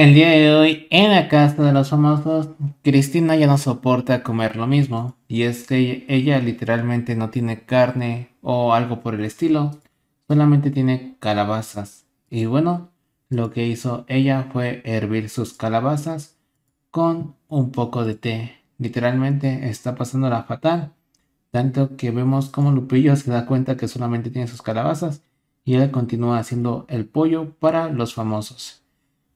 El día de hoy, en la casa de los famosos, Cristina ya no soporta comer lo mismo, y es que ella literalmente no tiene carne o algo por el estilo, solamente tiene calabazas. Y bueno, lo que hizo ella fue hervir sus calabazas con un poco de té. Literalmente está pasando la fatal, tanto que vemos como Lupillo se da cuenta que solamente tiene sus calabazas y él continúa haciendo el pollo para los famosos.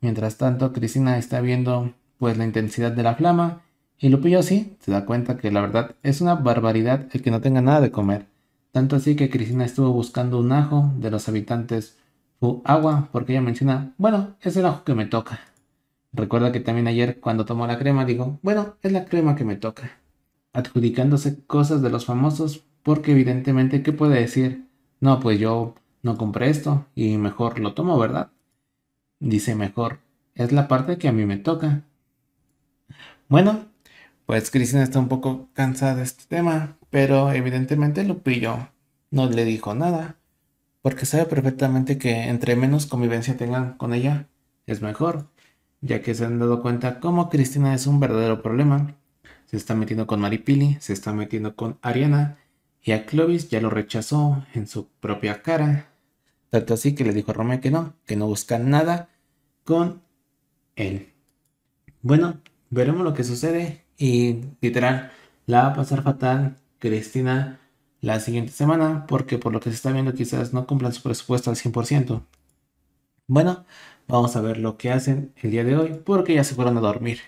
Mientras tanto, Cristina está viendo pues la intensidad de la flama y Lupillo sí se da cuenta que la verdad es una barbaridad el que no tenga nada de comer. Tanto así que Cristina estuvo buscando un ajo de los habitantes su agua porque ella menciona, bueno, es el ajo que me toca. Recuerda que también ayer cuando tomó la crema dijo, bueno, es la crema que me toca. Adjudicándose cosas de los famosos porque evidentemente, ¿qué puede decir? No, pues yo no compré esto y mejor lo tomo, ¿verdad? Dice mejor, es la parte que a mí me toca. Bueno, pues Cristina está un poco cansada de este tema, pero evidentemente Lupillo no le dijo nada, porque sabe perfectamente que entre menos convivencia tengan con ella, es mejor, ya que se han dado cuenta cómo Cristina es un verdadero problema. Se está metiendo con Maripili, se está metiendo con Ariana, y a Clovis ya lo rechazó en su propia cara. Tanto así que le dijo a Romeo que no, que no buscan nada con él. Bueno, veremos lo que sucede y literal, la va a pasar fatal Cristina la siguiente semana porque por lo que se está viendo quizás no cumplan su presupuesto al 100%. Bueno, vamos a ver lo que hacen el día de hoy porque ya se fueron a dormir.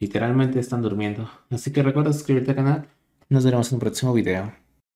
Literalmente están durmiendo. Así que recuerda suscribirte al canal. Nos veremos en un próximo video.